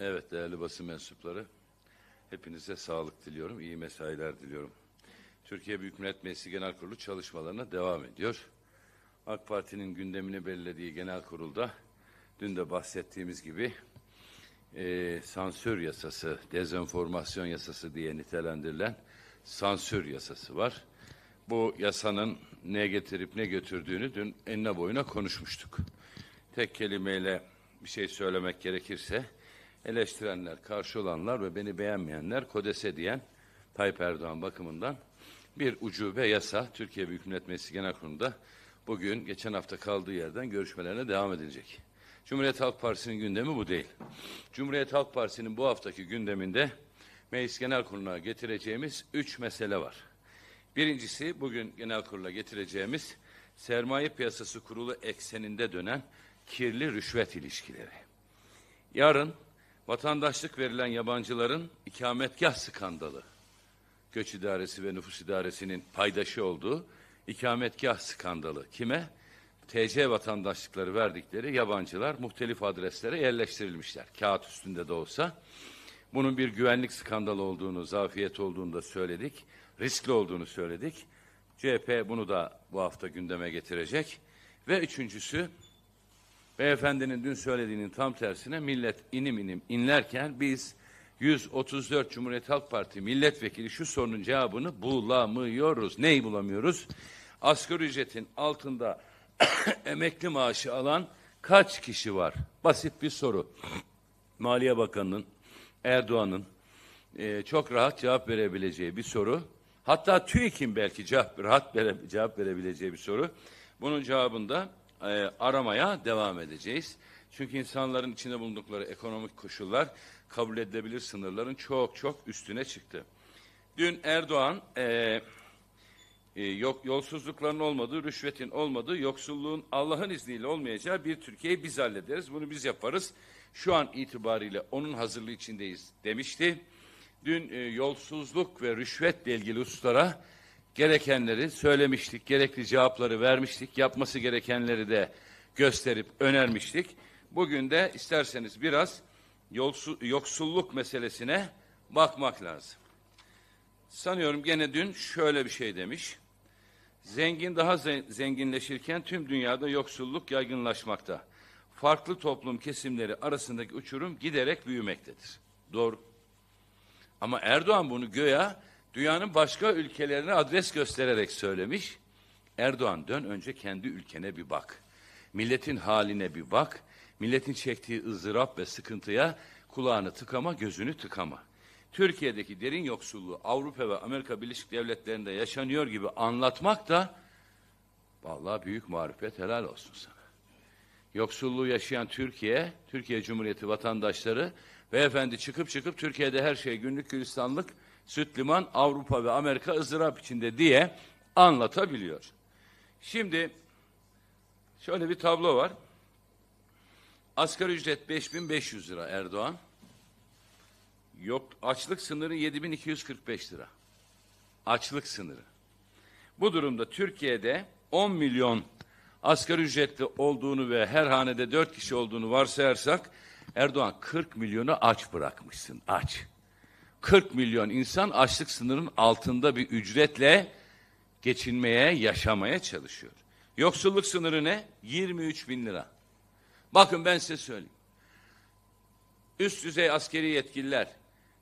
Evet değerli basın mensupları. Hepinize sağlık diliyorum, iyi mesailer diliyorum. Türkiye Büyük Millet Meclisi Genel Kurulu çalışmalarına devam ediyor. AK Parti'nin gündemini belirlediği genel kurulda dün de bahsettiğimiz gibi e, sansür yasası, dezenformasyon yasası diye nitelendirilen sansür yasası var. Bu yasanın ne getirip ne götürdüğünü dün enine boyuna konuşmuştuk. Tek kelimeyle bir şey söylemek gerekirse eleştirenler, karşı olanlar ve beni beğenmeyenler kodese diyen Tayyip Erdoğan bakımından bir ucube yasa Türkiye Büyük Millet Meclisi Genel Kurulu'nda bugün geçen hafta kaldığı yerden görüşmelerine devam edilecek. Cumhuriyet Halk Partisi'nin gündemi bu değil. Cumhuriyet Halk Partisi'nin bu haftaki gündeminde Meclis Genel Kurulu'na getireceğimiz üç mesele var. Birincisi bugün Genel Kurulu'na getireceğimiz sermaye piyasası kurulu ekseninde dönen kirli rüşvet ilişkileri. Yarın Vatandaşlık verilen yabancıların ikametgah skandalı. Göç İdaresi ve Nüfus İdaresi'nin paydaşı olduğu ikametgah skandalı. Kime? TC vatandaşlıkları verdikleri yabancılar muhtelif adreslere yerleştirilmişler. Kağıt üstünde de olsa. Bunun bir güvenlik skandalı olduğunu, zafiyet olduğunu da söyledik. Riskli olduğunu söyledik. CHP bunu da bu hafta gündeme getirecek. Ve üçüncüsü Beyefendinin dün söylediğinin tam tersine millet inim inim inlerken biz 134 Cumhuriyet Halk Parti milletvekili şu sorunun cevabını bulamıyoruz. Neyi bulamıyoruz? Asgari ücretin altında emekli maaşı alan kaç kişi var? Basit bir soru. Maliye Bakanı'nın, Erdoğan'ın e, çok rahat cevap verebileceği bir soru. Hatta TÜİK'in belki cevap, rahat vere, cevap verebileceği bir soru. Bunun cevabında e, aramaya devam edeceğiz. Çünkü insanların içinde bulundukları ekonomik koşullar kabul edilebilir sınırların çok çok üstüne çıktı. Dün Erdoğan e, e, yok, yolsuzlukların olmadığı, rüşvetin olmadığı, yoksulluğun Allah'ın izniyle olmayacağı bir Türkiye'yi biz hallederiz. Bunu biz yaparız. Şu an itibariyle onun hazırlığı içindeyiz demişti. Dün e, yolsuzluk ve rüşvetle ilgili hususlara gerekenleri söylemiştik, gerekli cevapları vermiştik, yapması gerekenleri de gösterip önermiştik. Bugün de isterseniz biraz yoksulluk meselesine bakmak lazım. Sanıyorum gene dün şöyle bir şey demiş. Zengin daha zenginleşirken tüm dünyada yoksulluk yaygınlaşmakta. Farklı toplum kesimleri arasındaki uçurum giderek büyümektedir. Doğru. Ama Erdoğan bunu göya Dünyanın başka ülkelerine adres göstererek söylemiş. Erdoğan dön önce kendi ülkene bir bak. Milletin haline bir bak. Milletin çektiği ızdırap ve sıkıntıya kulağını tıkama, gözünü tıkama. Türkiye'deki derin yoksulluğu Avrupa ve Amerika Birleşik Devletleri'nde yaşanıyor gibi anlatmak da vallahi büyük marifet helal olsun sana. Yoksulluğu yaşayan Türkiye, Türkiye Cumhuriyeti vatandaşları ve efendi çıkıp çıkıp Türkiye'de her şey günlük gülistanlık Süt liman Avrupa ve Amerika ızdırap içinde diye anlatabiliyor. Şimdi şöyle bir tablo var. Asgari ücret 5500 lira Erdoğan. Yok açlık sınırı 7245 lira. Açlık sınırı. Bu durumda Türkiye'de 10 milyon asgari ücretli olduğunu ve her hanede 4 kişi olduğunu varsayarsak Erdoğan 40 milyonu aç bırakmışsın. Aç. 40 milyon insan açlık sınırının altında bir ücretle geçinmeye, yaşamaya çalışıyor. Yoksulluk sınırı ne? 23 bin lira. Bakın ben size söyleyeyim. Üst düzey askeri yetkililer,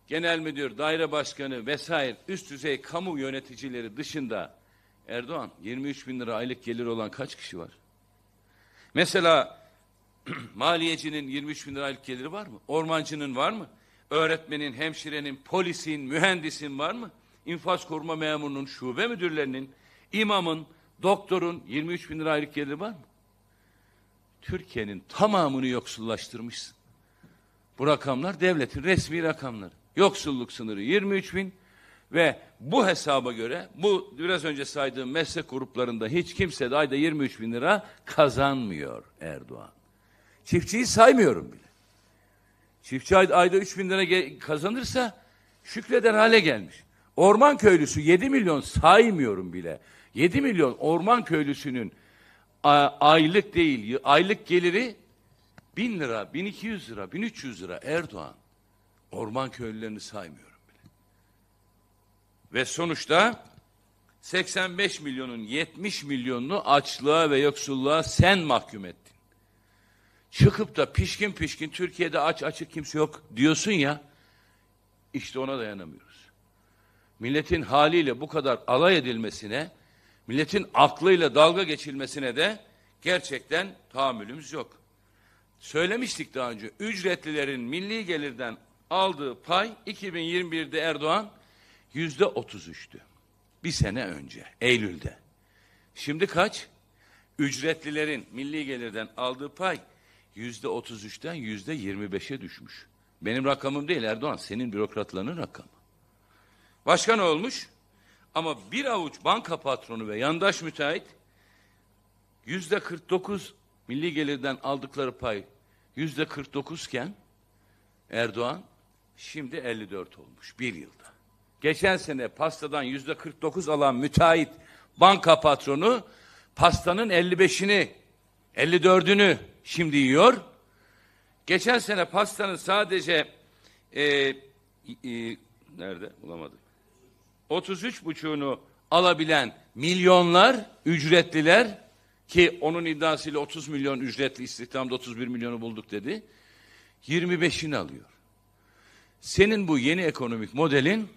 genel müdür, daire başkanı vesaire üst düzey kamu yöneticileri dışında Erdoğan 23 bin lira aylık gelir olan kaç kişi var? Mesela maliyecinin 23 bin lira aylık geliri var mı? Ormancının var mı? öğretmenin, hemşirenin, polisin, mühendisin var mı? İnfaz koruma memurunun, şube müdürlerinin, imamın, doktorun 23 bin lira aylık geliri var mı? Türkiye'nin tamamını yoksullaştırmışsın. Bu rakamlar devletin resmi rakamları. Yoksulluk sınırı 23 bin ve bu hesaba göre bu biraz önce saydığım meslek gruplarında hiç kimse de ayda 23 bin lira kazanmıyor Erdoğan. Çiftçiyi saymıyorum bile. Çiftçi ayda 3 bin lira kazanırsa şükreden hale gelmiş. Orman köylüsü 7 milyon saymıyorum bile. 7 milyon orman köylüsünün aylık değil, aylık geliri 1000 lira, 1200 lira, 1300 lira Erdoğan. Orman köylülerini saymıyorum bile. Ve sonuçta 85 milyonun 70 milyonunu açlığa ve yoksulluğa sen mahkum ettin çıkıp da pişkin pişkin Türkiye'de aç açık kimse yok diyorsun ya işte ona dayanamıyoruz. Milletin haliyle bu kadar alay edilmesine, milletin aklıyla dalga geçilmesine de gerçekten tahammülümüz yok. Söylemiştik daha önce ücretlilerin milli gelirden aldığı pay 2021'de Erdoğan yüzde 33'tü. Bir sene önce Eylül'de. Şimdi kaç? Ücretlilerin milli gelirden aldığı pay yüzde otuz üçten yüzde yirmi beşe düşmüş. Benim rakamım değil Erdoğan, senin bürokratlarının rakamı. Başkan olmuş? Ama bir avuç banka patronu ve yandaş müteahhit yüzde kırk dokuz milli gelirden aldıkları pay yüzde kırk dokuzken Erdoğan şimdi elli dört olmuş bir yılda. Geçen sene pastadan yüzde 49 alan müteahhit banka patronu pastanın elli beşini, elli dördünü Şimdi yiyor. Geçen sene pastanın sadece e, e, nerede bulamadım. 33 buçuğunu alabilen milyonlar ücretliler ki onun iddiasıyla 30 milyon ücretli istihdamda 31 milyonu bulduk dedi. 25'ini alıyor. Senin bu yeni ekonomik modelin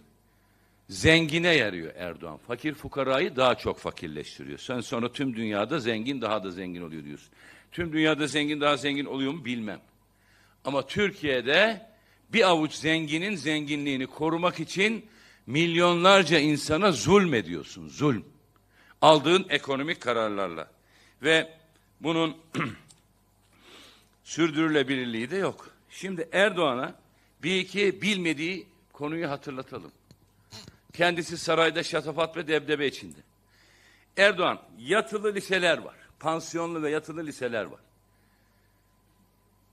zengine yarıyor Erdoğan. Fakir fukarayı daha çok fakirleştiriyor. Sen sonra tüm dünyada zengin daha da zengin oluyor diyorsun. Tüm dünyada zengin daha zengin oluyor mu bilmem. Ama Türkiye'de bir avuç zenginin zenginliğini korumak için milyonlarca insana zulm ediyorsun Zulm. Aldığın ekonomik kararlarla. Ve bunun sürdürülebilirliği de yok. Şimdi Erdoğan'a bir iki bilmediği konuyu hatırlatalım. Kendisi sarayda şatafat ve debdebe içinde. Erdoğan, yatılı liseler var pansiyonlu ve yatılı liseler var.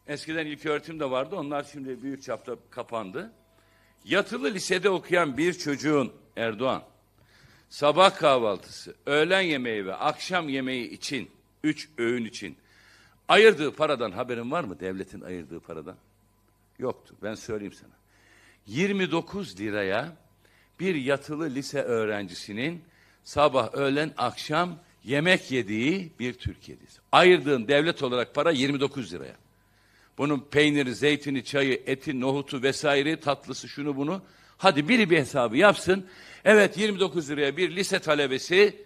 Eskiden ilköğretim de vardı. Onlar şimdi büyük çapta kapandı. Yatılı lisede okuyan bir çocuğun Erdoğan sabah kahvaltısı, öğlen yemeği ve akşam yemeği için, üç öğün için ayırdığı paradan haberin var mı devletin ayırdığı paradan? Yoktu. Ben söyleyeyim sana. 29 liraya bir yatılı lise öğrencisinin sabah, öğlen, akşam yemek yediği bir Türkiye'deyiz. Ayırdığın devlet olarak para 29 liraya. Bunun peyniri, zeytini, çayı, eti, nohutu vesaire, tatlısı, şunu bunu. Hadi biri bir hesabı yapsın. Evet 29 liraya bir lise talebesi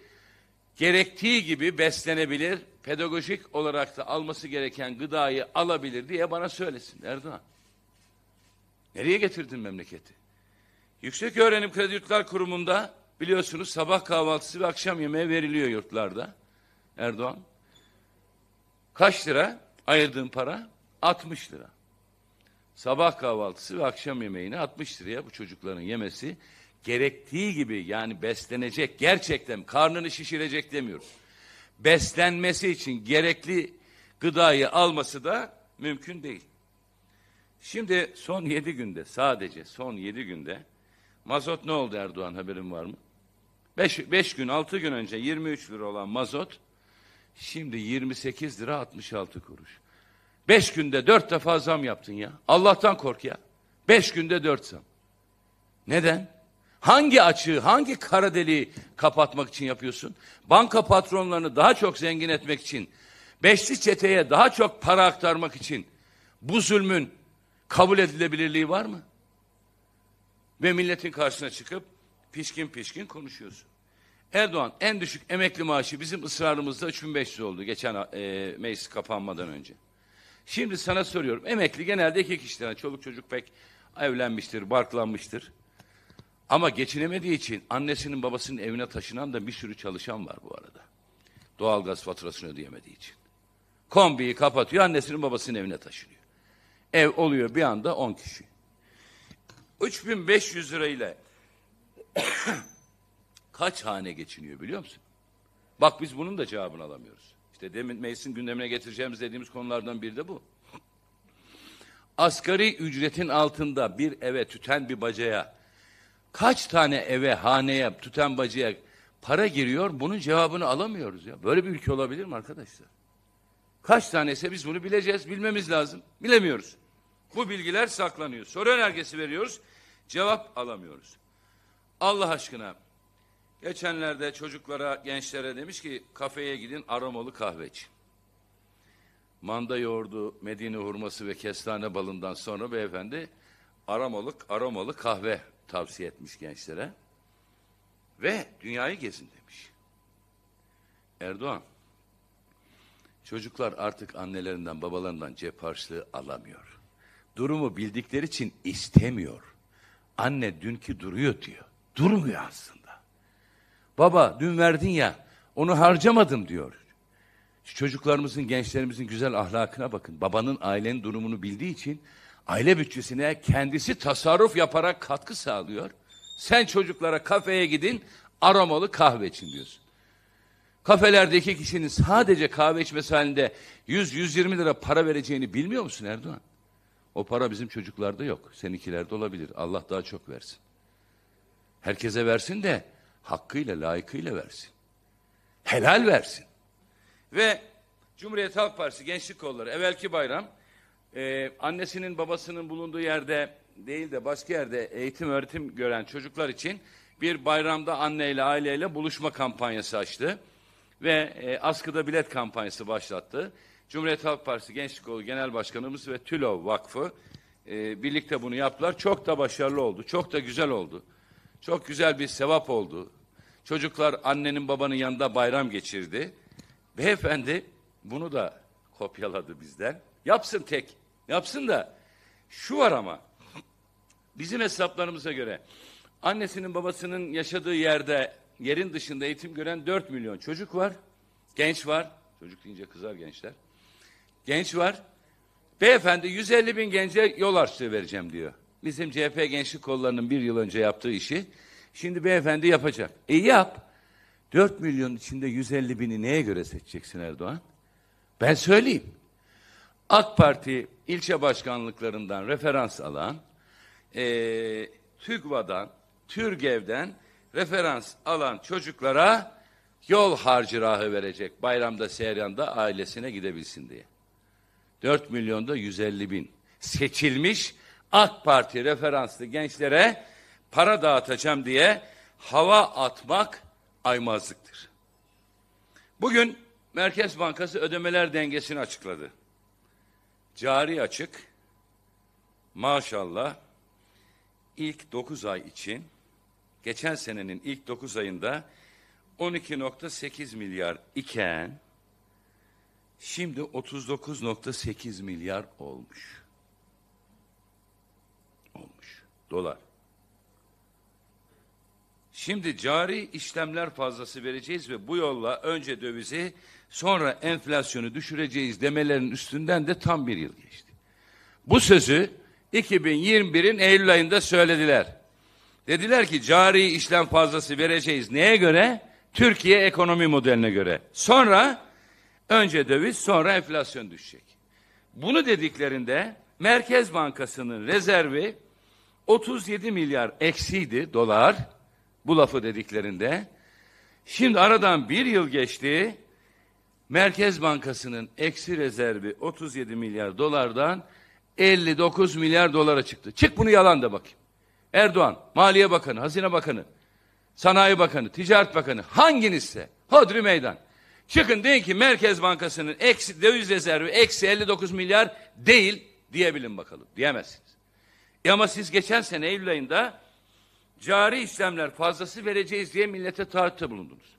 gerektiği gibi beslenebilir, pedagojik olarak da alması gereken gıdayı alabilir diye bana söylesin Erdoğan. Nereye getirdin memleketi? Yüksek Öğrenim Kredi Yurtlar Kurumu'nda Biliyorsunuz sabah kahvaltısı ve akşam yemeği veriliyor yurtlarda. Erdoğan. Kaç lira ayırdığın para? 60 lira. Sabah kahvaltısı ve akşam yemeğini 60 liraya bu çocukların yemesi gerektiği gibi yani beslenecek gerçekten karnını şişirecek demiyoruz. Beslenmesi için gerekli gıdayı alması da mümkün değil. Şimdi son yedi günde sadece son yedi günde mazot ne oldu Erdoğan haberin var mı? 5, 5 gün 6 gün önce 23 lira olan mazot şimdi 28 lira 66 kuruş. 5 günde 4 defa zam yaptın ya. Allah'tan kork ya. 5 günde 4 zam. Neden? Hangi açığı, hangi kara deliği kapatmak için yapıyorsun? Banka patronlarını daha çok zengin etmek için, beşli çeteye daha çok para aktarmak için bu zulmün kabul edilebilirliği var mı? Ve milletin karşısına çıkıp Pişkin pişkin konuşuyorsun. Erdoğan en düşük emekli maaşı bizim ısrarımızda 3500 oldu geçen e, meclis kapanmadan önce. Şimdi sana soruyorum. Emekli genelde iki kişiden. Yani çoluk çocuk pek evlenmiştir, barklanmıştır. Ama geçinemediği için annesinin babasının evine taşınan da bir sürü çalışan var bu arada. Doğalgaz faturasını ödeyemediği için. Kombiyi kapatıyor, annesinin babasının evine taşınıyor. Ev oluyor bir anda on kişi. 3500 lirayla kaç hane geçiniyor biliyor musun? Bak biz bunun da cevabını alamıyoruz. İşte demin meclisin gündemine getireceğimiz dediğimiz konulardan biri de bu. Asgari ücretin altında bir eve tüten bir bacaya kaç tane eve haneye tüten bacaya para giriyor bunun cevabını alamıyoruz ya. Böyle bir ülke olabilir mi arkadaşlar? Kaç tanesi biz bunu bileceğiz, bilmemiz lazım. Bilemiyoruz. Bu bilgiler saklanıyor. Soru önergesi veriyoruz, cevap alamıyoruz. Allah aşkına. Geçenlerde çocuklara, gençlere demiş ki kafeye gidin aromalı kahve için. Manda yoğurdu, Medine hurması ve kestane balından sonra beyefendi aromalık aromalı kahve tavsiye etmiş gençlere. Ve dünyayı gezin demiş. Erdoğan, çocuklar artık annelerinden babalarından cep harçlığı alamıyor. Durumu bildikleri için istemiyor. Anne dünkü duruyor diyor durmuyor aslında. Baba dün verdin ya onu harcamadım diyor. Çocuklarımızın, gençlerimizin güzel ahlakına bakın. Babanın ailenin durumunu bildiği için aile bütçesine kendisi tasarruf yaparak katkı sağlıyor. Sen çocuklara kafeye gidin, aromalı kahve için diyorsun. Kafelerdeki kişinin sadece kahve içmesi halinde 100-120 lira para vereceğini bilmiyor musun Erdoğan? O para bizim çocuklarda yok. Seninkilerde olabilir. Allah daha çok versin. Herkese versin de hakkıyla, layıkıyla versin. Helal versin. Ve Cumhuriyet Halk Partisi Gençlik Kolları evvelki bayram e, annesinin babasının bulunduğu yerde değil de başka yerde eğitim öğretim gören çocuklar için bir bayramda anneyle aileyle buluşma kampanyası açtı. Ve e, askıda bilet kampanyası başlattı. Cumhuriyet Halk Partisi Gençlik Kolu Genel Başkanımız ve TÜLO Vakfı e, birlikte bunu yaptılar. Çok da başarılı oldu. Çok da güzel oldu. Çok güzel bir sevap oldu. Çocuklar annenin babanın yanında bayram geçirdi. Beyefendi bunu da kopyaladı bizden. Yapsın tek. Yapsın da şu var ama bizim hesaplarımıza göre annesinin babasının yaşadığı yerde yerin dışında eğitim gören 4 milyon çocuk var. Genç var. Çocuk deyince kızar gençler. Genç var. Beyefendi 150 bin gence yol harçlığı vereceğim diyor. Bizim CHP gençlik kollarının bir yıl önce yaptığı işi şimdi beyefendi yapacak. E yap. 4 milyon içinde 150 bini neye göre seçeceksin Erdoğan? Ben söyleyeyim. AK Parti ilçe başkanlıklarından referans alan, e, TÜGVA'dan, TÜRGEV'den referans alan çocuklara yol harcırahı verecek. Bayramda, seyranda ailesine gidebilsin diye. 4 milyonda 150 bin seçilmiş AK Parti referanslı gençlere para dağıtacağım diye hava atmak aymazlıktır. Bugün Merkez Bankası ödemeler dengesini açıkladı. Cari açık maşallah ilk 9 ay için geçen senenin ilk 9 ayında 12.8 milyar iken şimdi 39.8 milyar olmuş dolar. Şimdi cari işlemler fazlası vereceğiz ve bu yolla önce dövizi sonra enflasyonu düşüreceğiz demelerin üstünden de tam bir yıl geçti. Bu sözü 2021'in Eylül ayında söylediler. Dediler ki cari işlem fazlası vereceğiz. Neye göre? Türkiye ekonomi modeline göre. Sonra önce döviz sonra enflasyon düşecek. Bunu dediklerinde Merkez Bankası'nın rezervi 37 milyar eksiydi dolar bu lafı dediklerinde. Şimdi aradan bir yıl geçti. Merkez Bankası'nın eksi rezervi 37 milyar dolardan 59 milyar dolara çıktı. Çık bunu yalan da bakayım. Erdoğan, Maliye Bakanı, Hazine Bakanı, Sanayi Bakanı, Ticaret Bakanı hanginizse hodri meydan. Çıkın deyin ki Merkez Bankası'nın eksi döviz rezervi eksi 59 milyar değil diyebilin bakalım. Diyemezsiniz. E ama siz geçen sene Eylül ayında cari işlemler fazlası vereceğiz diye millete taahhütte bulundunuz.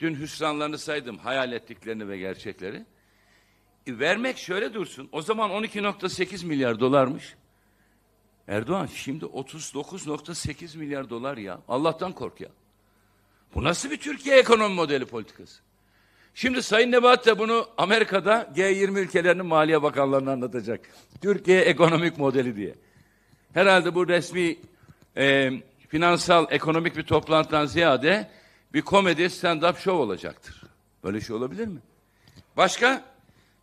Dün hüsranlarını saydım, hayal ettiklerini ve gerçekleri. E vermek şöyle dursun. O zaman 12.8 milyar dolarmış. Erdoğan şimdi 39.8 milyar dolar ya. Allah'tan kork ya. Bu nasıl bir Türkiye ekonomi modeli politikası? Şimdi Sayın Nebat da bunu Amerika'da G20 ülkelerinin maliye bakanlarına anlatacak. Türkiye ekonomik modeli diye. Herhalde bu resmi e, finansal, ekonomik bir toplantıdan ziyade bir komedi stand-up show olacaktır. Böyle şey olabilir mi? Başka?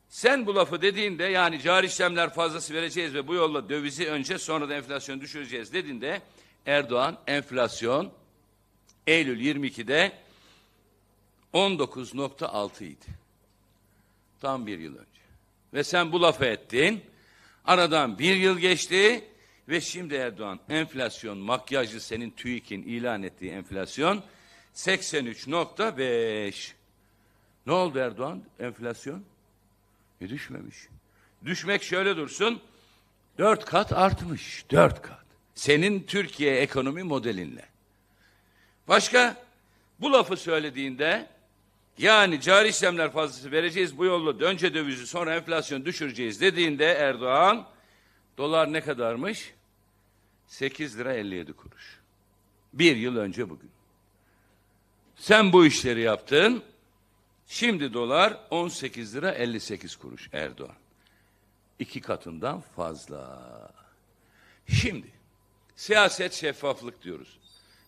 Sen bu lafı dediğinde yani cari işlemler fazlası vereceğiz ve bu yolla dövizi önce sonra da enflasyonu düşüreceğiz dediğinde Erdoğan enflasyon Eylül 22'de 19.6 idi. Tam bir yıl önce. Ve sen bu lafı ettin. Aradan bir yıl geçti. Ve şimdi Erdoğan enflasyon makyajlı senin TÜİK'in ilan ettiği enflasyon 83.5. Ne oldu Erdoğan enflasyon? E düşmemiş. Düşmek şöyle dursun. Dört kat artmış. Dört kat. Senin Türkiye ekonomi modelinle. Başka? Bu lafı söylediğinde yani cari işlemler fazlası vereceğiz bu yolla önce dövizi sonra enflasyon düşüreceğiz dediğinde Erdoğan Dolar ne kadarmış? 8 lira 57 kuruş. Bir yıl önce bugün. Sen bu işleri yaptın. Şimdi dolar 18 lira 58 kuruş Erdoğan. İki katından fazla. Şimdi siyaset şeffaflık diyoruz.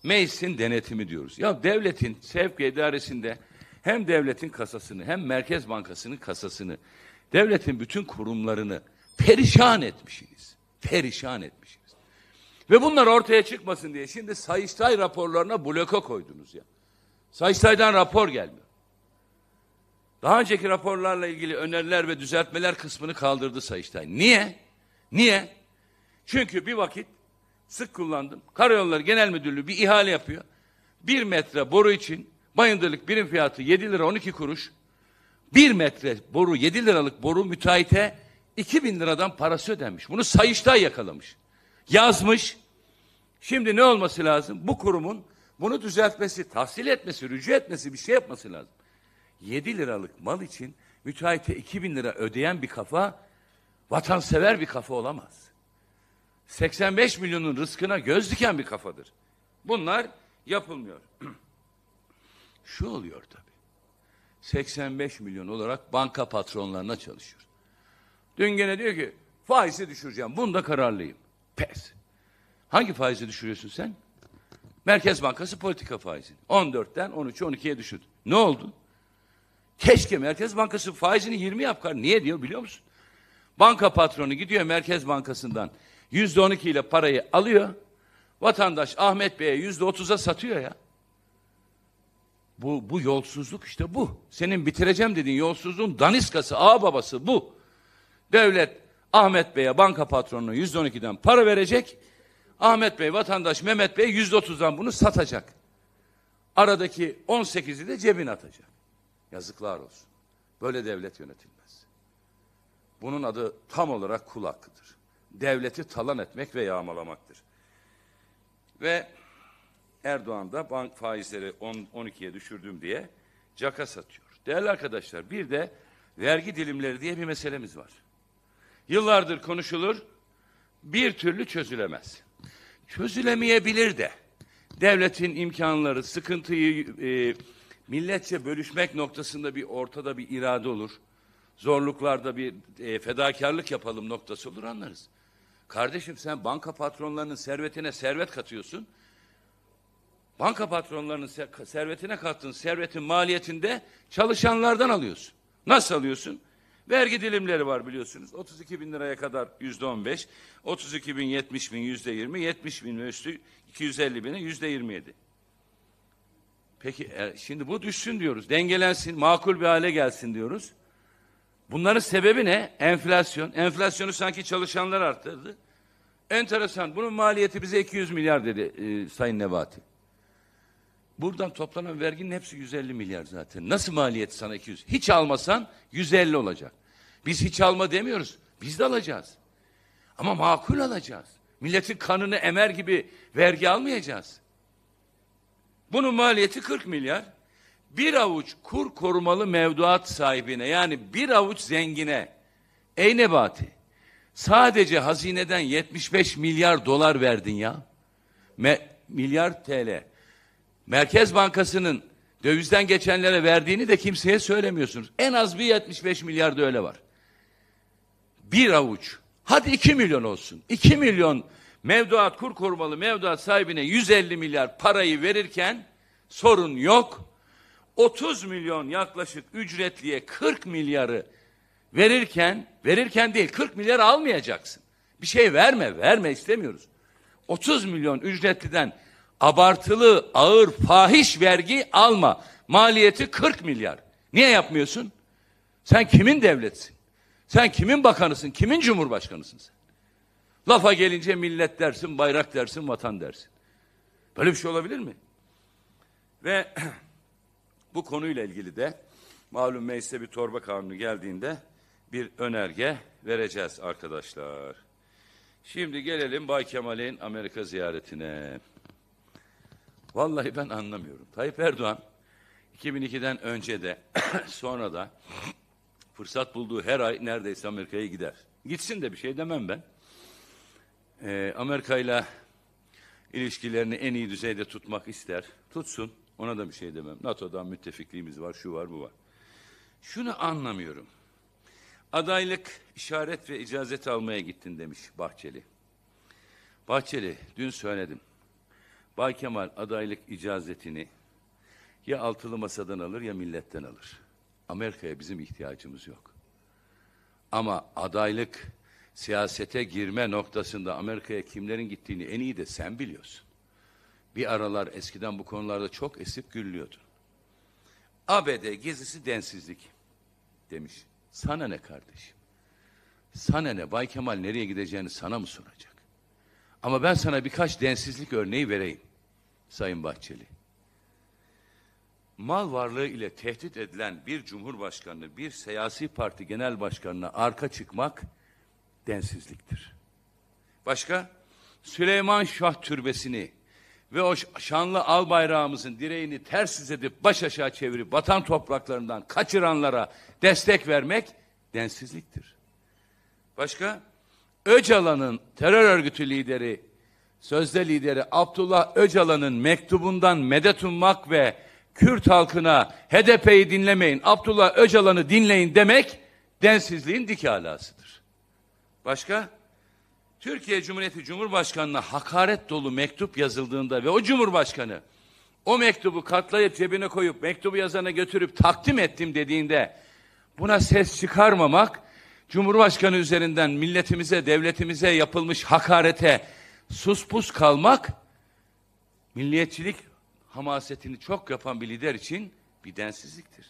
Meclisin denetimi diyoruz. Ya devletin sevk idaresinde hem devletin kasasını hem Merkez Bankası'nın kasasını, devletin bütün kurumlarını perişan etmişsiniz. Perişan etmişsiniz. Ve bunlar ortaya çıkmasın diye şimdi Sayıştay raporlarına bloka koydunuz ya. Sayıştay'dan rapor gelmiyor. Daha önceki raporlarla ilgili öneriler ve düzeltmeler kısmını kaldırdı Sayıştay. Niye? Niye? Çünkü bir vakit sık kullandım. Karayolları Genel Müdürlüğü bir ihale yapıyor. Bir metre boru için bayındırlık birim fiyatı 7 lira 12 kuruş. Bir metre boru 7 liralık boru müteahhite 2000 liradan parası ödenmiş. Bunu Sayıştay yakalamış. Yazmış. Şimdi ne olması lazım? Bu kurumun bunu düzeltmesi, tahsil etmesi, rücu etmesi bir şey yapması lazım. 7 liralık mal için müteahhite 2000 lira ödeyen bir kafa vatansever bir kafa olamaz. 85 milyonun rızkına göz diken bir kafadır. Bunlar yapılmıyor. Şu oluyor tabii. 85 milyon olarak banka patronlarına çalışıyoruz. Dün gene diyor ki faizi düşüreceğim. Bunda kararlıyım. Pes. Hangi faizi düşürüyorsun sen? Merkez Bankası politika faizini. 14'ten 13'e 12'ye düşürdü. Ne oldu? Keşke Merkez Bankası faizini 20 yapar. Niye diyor biliyor musun? Banka patronu gidiyor Merkez Bankası'ndan yüzde 12 ile parayı alıyor. Vatandaş Ahmet Bey'e yüzde 30'a satıyor ya. Bu, bu yolsuzluk işte bu. Senin bitireceğim dediğin yolsuzluğun daniskası, ağ babası bu. Devlet Ahmet Bey'e banka patronunu yüzde on iki'den para verecek. Ahmet Bey vatandaş Mehmet Bey yüzde otuzdan bunu satacak. Aradaki on sekizi de cebine atacak. Yazıklar olsun. Böyle devlet yönetilmez. Bunun adı tam olarak kul hakkıdır. Devleti talan etmek ve yağmalamaktır. Ve Erdoğan da bank faizleri 12'ye düşürdüm diye caka satıyor. Değerli arkadaşlar bir de vergi dilimleri diye bir meselemiz var. Yıllardır konuşulur, bir türlü çözülemez. Çözülemeyebilir de devletin imkanları, sıkıntıyı e, milletçe bölüşmek noktasında bir ortada bir irade olur. Zorluklarda bir e, fedakarlık yapalım noktası olur anlarız. Kardeşim sen banka patronlarının servetine servet katıyorsun. Banka patronlarının servetine kattığın servetin maliyetinde çalışanlardan alıyorsun. Nasıl alıyorsun? Vergi dilimleri var biliyorsunuz. 32 bin liraya kadar yüzde 15, 32 bin 70 bin yüzde 20, 70 bin ve üstü 250 bine yüzde 27. Peki e, şimdi bu düşsün diyoruz, dengelensin, makul bir hale gelsin diyoruz. Bunların sebebi ne? Enflasyon. Enflasyonu sanki çalışanlar arttırdı. Enteresan. Bunun maliyeti bize 200 milyar dedi e, Sayın Nebati. Buradan toplanan verginin hepsi 150 milyar zaten. Nasıl maliyet sana 200? Hiç almasan 150 olacak. Biz hiç alma demiyoruz. Biz de alacağız. Ama makul alacağız. Milletin kanını emer gibi vergi almayacağız. Bunun maliyeti 40 milyar. Bir avuç kur korumalı mevduat sahibine yani bir avuç zengine ey nebati sadece hazineden 75 milyar dolar verdin ya. Me milyar TL. Merkez Bankası'nın dövizden geçenlere verdiğini de kimseye söylemiyorsunuz. En az bir 75 milyar da öyle var. Bir avuç. Hadi 2 milyon olsun. 2 milyon mevduat kur korumalı mevduat sahibine 150 milyar parayı verirken sorun yok. 30 milyon yaklaşık ücretliye 40 milyarı verirken verirken değil 40 milyar almayacaksın. Bir şey verme verme istemiyoruz. 30 milyon ücretliden abartılı, ağır, fahiş vergi alma. Maliyeti 40 milyar. Niye yapmıyorsun? Sen kimin devletsin? Sen kimin bakanısın? Kimin cumhurbaşkanısın sen? Lafa gelince millet dersin, bayrak dersin, vatan dersin. Böyle bir şey olabilir mi? Ve bu konuyla ilgili de malum meclise bir torba kanunu geldiğinde bir önerge vereceğiz arkadaşlar. Şimdi gelelim Bay Kemal'in Amerika ziyaretine. Vallahi ben anlamıyorum. Tayyip Erdoğan 2002'den önce de sonra da fırsat bulduğu her ay neredeyse Amerika'ya gider. Gitsin de bir şey demem ben. Ee, Amerika ile ilişkilerini en iyi düzeyde tutmak ister. Tutsun. Ona da bir şey demem. NATO'dan müttefikliğimiz var, şu var, bu var. Şunu anlamıyorum. Adaylık, işaret ve icazet almaya gittin demiş Bahçeli. Bahçeli, dün söyledim. Bay Kemal adaylık icazetini ya altılı masadan alır ya milletten alır. Amerika'ya bizim ihtiyacımız yok. Ama adaylık siyasete girme noktasında Amerika'ya kimlerin gittiğini en iyi de sen biliyorsun. Bir aralar eskiden bu konularda çok esip gülüyordun. ABD gezisi densizlik demiş. Sana ne kardeşim? Sana ne? Bay Kemal nereye gideceğini sana mı soracak? Ama ben sana birkaç densizlik örneği vereyim Sayın Bahçeli. Mal varlığı ile tehdit edilen bir cumhurbaşkanını, bir siyasi parti genel başkanına arka çıkmak densizliktir. Başka? Süleyman Şah Türbesi'ni ve o şanlı al bayrağımızın direğini ters edip baş aşağı çevirip vatan topraklarından kaçıranlara destek vermek densizliktir. Başka? Öcalan'ın terör örgütü lideri, sözde lideri Abdullah Öcalan'ın mektubundan medet ummak ve Kürt halkına HDP'yi dinlemeyin, Abdullah Öcalan'ı dinleyin demek densizliğin dik alasıdır. Başka? Türkiye Cumhuriyeti Cumhurbaşkanı'na hakaret dolu mektup yazıldığında ve o Cumhurbaşkanı o mektubu katlayıp cebine koyup mektubu yazana götürüp takdim ettim dediğinde buna ses çıkarmamak Cumhurbaşkanı üzerinden milletimize, devletimize yapılmış hakarete suspus kalmak milliyetçilik hamasetini çok yapan bir lider için bir densizliktir.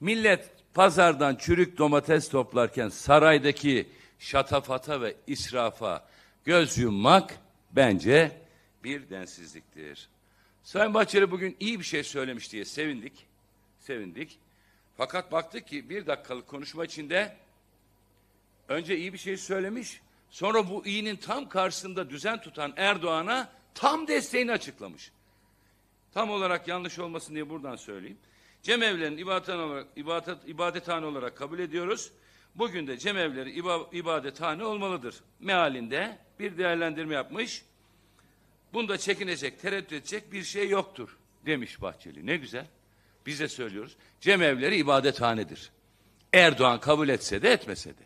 Millet pazardan çürük domates toplarken saraydaki şatafata ve israfa göz yummak bence bir densizliktir. Sayın Bahçeli bugün iyi bir şey söylemiş diye sevindik. Sevindik. Fakat baktık ki bir dakikalık konuşma içinde önce iyi bir şey söylemiş, sonra bu iyinin tam karşısında düzen tutan Erdoğan'a tam desteğini açıklamış. Tam olarak yanlış olmasın diye buradan söyleyeyim. Cem evlerini ibadethane olarak, ibadet, ibadethane olarak kabul ediyoruz. Bugün de cem evleri iba, ibadethane olmalıdır. Mealinde bir değerlendirme yapmış. Bunda çekinecek, tereddüt edecek bir şey yoktur demiş Bahçeli. Ne güzel. Biz de söylüyoruz. Cemevleri ibadethanedir. Erdoğan kabul etse de etmese de.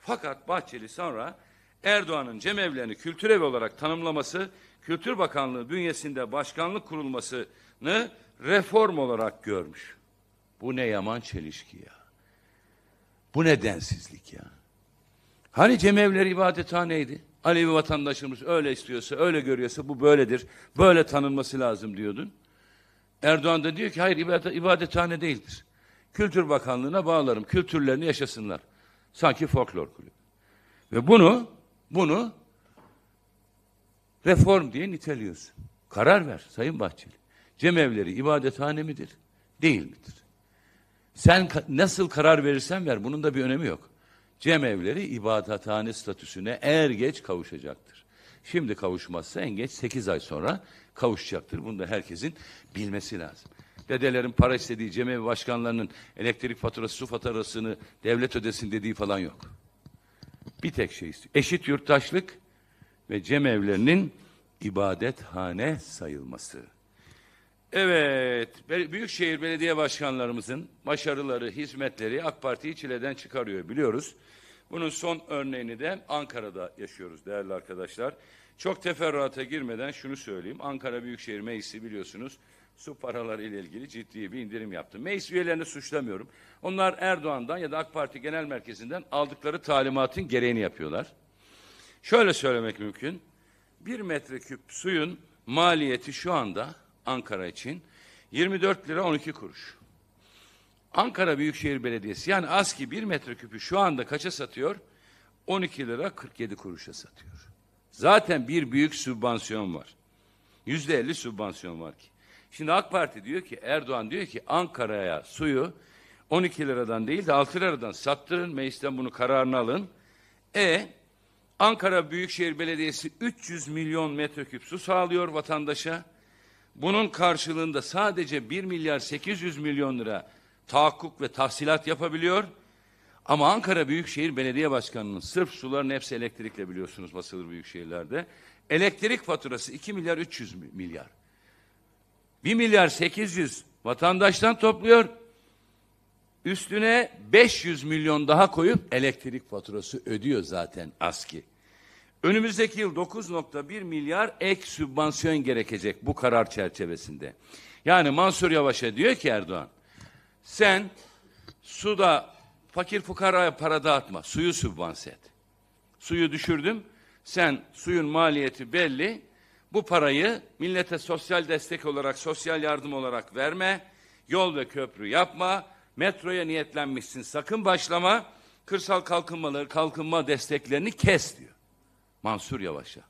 Fakat Bahçeli sonra Erdoğan'ın kültür evi olarak tanımlaması, Kültür Bakanlığı bünyesinde başkanlık kurulmasını reform olarak görmüş. Bu ne yaman çelişki ya. Bu ne densizlik ya. Hani cemevleri ibadethaneydi? Alevi vatandaşımız öyle istiyorsa, öyle görüyorsa bu böyledir. Böyle tanınması lazım diyordun. Erdoğan da diyor ki hayır ibadet, ibadethane değildir. Kültür Bakanlığı'na bağlarım. Kültürlerini yaşasınlar. Sanki folklor kulübü. Ve bunu, bunu reform diye niteliyorsun. Karar ver Sayın Bahçeli. Cemevleri ibadethane midir? Değil midir? Sen ka nasıl karar verirsen ver bunun da bir önemi yok. Cemevleri ibadethane statüsüne er geç kavuşacaktır. Şimdi kavuşmazsa en geç 8 ay sonra kavuşacaktır. Bunu da herkesin bilmesi lazım. Dedelerin para istediği, cemevi başkanlarının elektrik faturası, su faturasını devlet ödesin dediği falan yok. Bir tek şey istiyor. Eşit yurttaşlık ve cemevlerinin ibadethane sayılması. Evet, Büyükşehir Belediye Başkanlarımızın başarıları, hizmetleri AK Parti'yi çileden çıkarıyor biliyoruz. Bunun son örneğini de Ankara'da yaşıyoruz değerli arkadaşlar. Çok teferruata girmeden şunu söyleyeyim. Ankara Büyükşehir Meclisi biliyorsunuz su paraları ile ilgili ciddi bir indirim yaptı. Meclis üyelerini suçlamıyorum. Onlar Erdoğan'dan ya da AK Parti Genel Merkezi'nden aldıkları talimatın gereğini yapıyorlar. Şöyle söylemek mümkün. Bir metreküp suyun maliyeti şu anda Ankara için 24 lira 12 kuruş. Ankara Büyükşehir Belediyesi yani ASKİ bir metreküpü şu anda kaça satıyor? 12 lira 47 kuruşa satıyor. Zaten bir büyük sübvansiyon var. Yüzde 50 sübvansiyon var ki. Şimdi AK Parti diyor ki Erdoğan diyor ki Ankara'ya suyu 12 liradan değil de 6 liradan sattırın. Meclisten bunu kararını alın. E Ankara Büyükşehir Belediyesi 300 milyon metreküp su sağlıyor vatandaşa. Bunun karşılığında sadece 1 milyar 800 milyon lira tahakkuk ve tahsilat yapabiliyor. Ama Ankara Büyükşehir Belediye Başkanı'nın sırf suların hepsi elektrikle biliyorsunuz basılır büyük şehirlerde. Elektrik faturası 2 milyar 300 milyar. 1 milyar 800 vatandaştan topluyor. Üstüne 500 milyon daha koyup elektrik faturası ödüyor zaten ASKİ. Önümüzdeki yıl 9.1 milyar ek sübvansiyon gerekecek bu karar çerçevesinde. Yani Mansur Yavaş'a diyor ki Erdoğan, sen suda fakir fukaraya para dağıtma. Suyu sübvanse et. Suyu düşürdüm. Sen suyun maliyeti belli. Bu parayı millete sosyal destek olarak, sosyal yardım olarak verme. Yol ve köprü yapma. Metroya niyetlenmişsin. Sakın başlama. Kırsal kalkınmaları, kalkınma desteklerini kes diyor. Mansur Yavaş'a.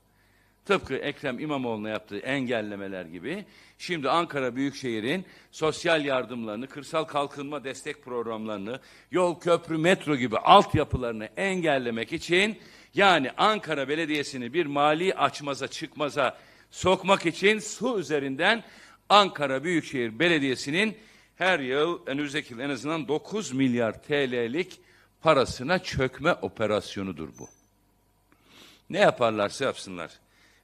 Tıpkı Ekrem İmamoğlu'na yaptığı engellemeler gibi şimdi Ankara Büyükşehir'in sosyal yardımlarını, kırsal kalkınma destek programlarını, yol, köprü, metro gibi altyapılarını engellemek için yani Ankara Belediyesi'ni bir mali açmaza çıkmaza sokmak için su üzerinden Ankara Büyükşehir Belediyesi'nin her yıl önümüzdeki yıl en azından 9 milyar TL'lik parasına çökme operasyonudur bu. Ne yaparlarsa yapsınlar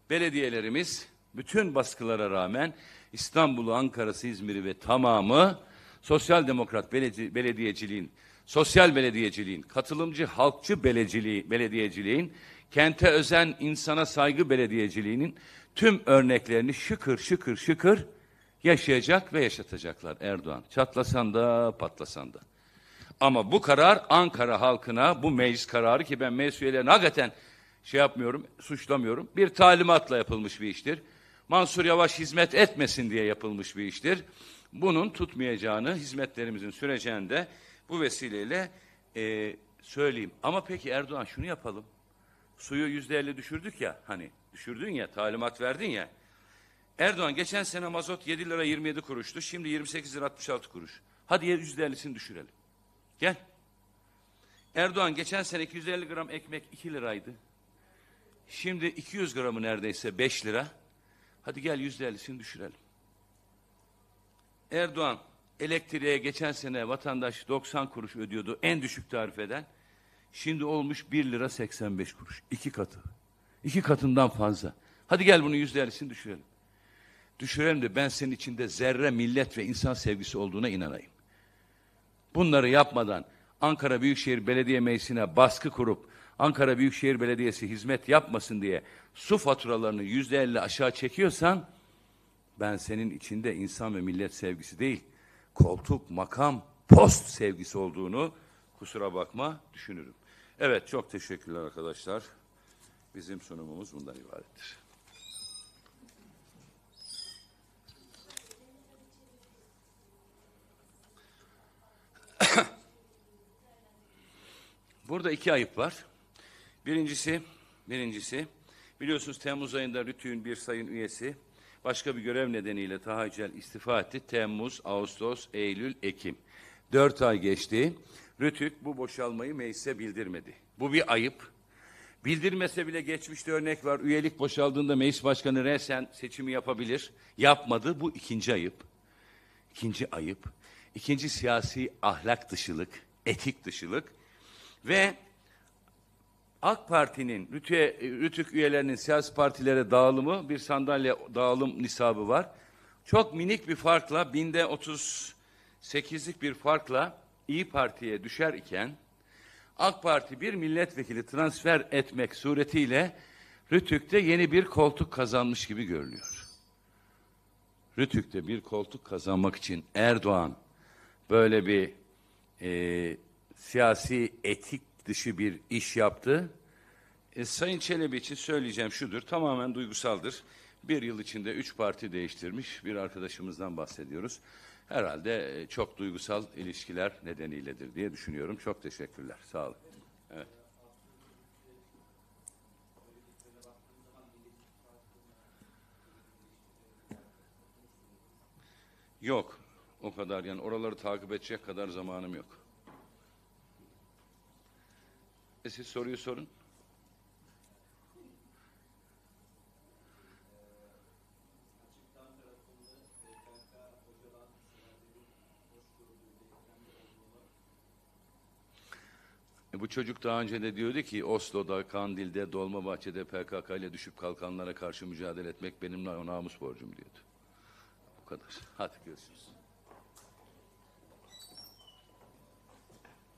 belediyelerimiz bütün baskılara rağmen İstanbul'u, Ankara'sı, İzmir'i ve tamamı sosyal demokrat beledi belediyeciliğin, sosyal belediyeciliğin, katılımcı halkçı belediyeciliği, belediyeciliğin, kente özen insana saygı belediyeciliğinin tüm örneklerini şıkır şıkır şıkır yaşayacak ve yaşatacaklar Erdoğan. Çatlasan da patlasan da. Ama bu karar Ankara halkına, bu meclis kararı ki ben meclis üyelerine hakikaten şey yapmıyorum, suçlamıyorum. Bir talimatla yapılmış bir iştir. Mansur Yavaş hizmet etmesin diye yapılmış bir iştir. Bunun tutmayacağını hizmetlerimizin süreceğinde bu vesileyle e, söyleyeyim. Ama peki Erdoğan şunu yapalım. Suyu yüzde elli düşürdük ya hani düşürdün ya talimat verdin ya. Erdoğan geçen sene mazot 7 lira 27 kuruştu. Şimdi 28 lira 66 kuruş. Hadi yüzde ellisini düşürelim. Gel. Erdoğan geçen sene 250 gram ekmek 2 liraydı. Şimdi 200 gramı neredeyse 5 lira. Hadi gel yüzde %50'sini düşürelim. Erdoğan elektriğe geçen sene vatandaş 90 kuruş ödüyordu en düşük tarifeden. Şimdi olmuş 1 lira 85 kuruş. iki katı. iki katından fazla. Hadi gel bunu yüzde %50'sini düşürelim. Düşürelim de ben senin içinde zerre millet ve insan sevgisi olduğuna inanayım. Bunları yapmadan Ankara Büyükşehir Belediye Meclisi'ne baskı kurup Ankara Büyükşehir Belediyesi hizmet yapmasın diye su faturalarını yüzde elli aşağı çekiyorsan ben senin içinde insan ve millet sevgisi değil koltuk, makam, post sevgisi olduğunu kusura bakma düşünürüm. Evet çok teşekkürler arkadaşlar. Bizim sunumumuz bundan ibarettir. Burada iki ayıp var. Birincisi, birincisi biliyorsunuz Temmuz ayında Rütü'nün bir sayın üyesi başka bir görev nedeniyle tahacel istifa etti. Temmuz, Ağustos, Eylül, Ekim. Dört ay geçti. Rütük bu boşalmayı meclise bildirmedi. Bu bir ayıp. Bildirmese bile geçmişte örnek var. Üyelik boşaldığında meclis başkanı resen seçimi yapabilir. Yapmadı. Bu ikinci ayıp. İkinci ayıp. İkinci siyasi ahlak dışılık, etik dışılık ve AK Parti'nin rütüye, e, rütük üyelerinin siyasi partilere dağılımı bir sandalye dağılım nisabı var. Çok minik bir farkla binde 38'lik bir farkla İyi Parti'ye düşer iken AK Parti bir milletvekili transfer etmek suretiyle Rütük'te yeni bir koltuk kazanmış gibi görünüyor. Rütük'te bir koltuk kazanmak için Erdoğan böyle bir e, siyasi etik dışı bir iş yaptı. E, Sayın Çelebi için söyleyeceğim şudur, tamamen duygusaldır. Bir yıl içinde üç parti değiştirmiş bir arkadaşımızdan bahsediyoruz. Herhalde e, çok duygusal ilişkiler nedeniyledir diye düşünüyorum. Çok teşekkürler, sağ olun. Yok, o kadar yani oraları takip edecek kadar zamanım yok. E siz soruyu sorun. E, bu çocuk daha önce de diyordu ki Oslo'da, Kandil'de, Dolmabahçe'de PKK ile düşüp kalkanlara karşı mücadele etmek benim namus borcum diyordu. Bu kadar. Hadi görüşürüz.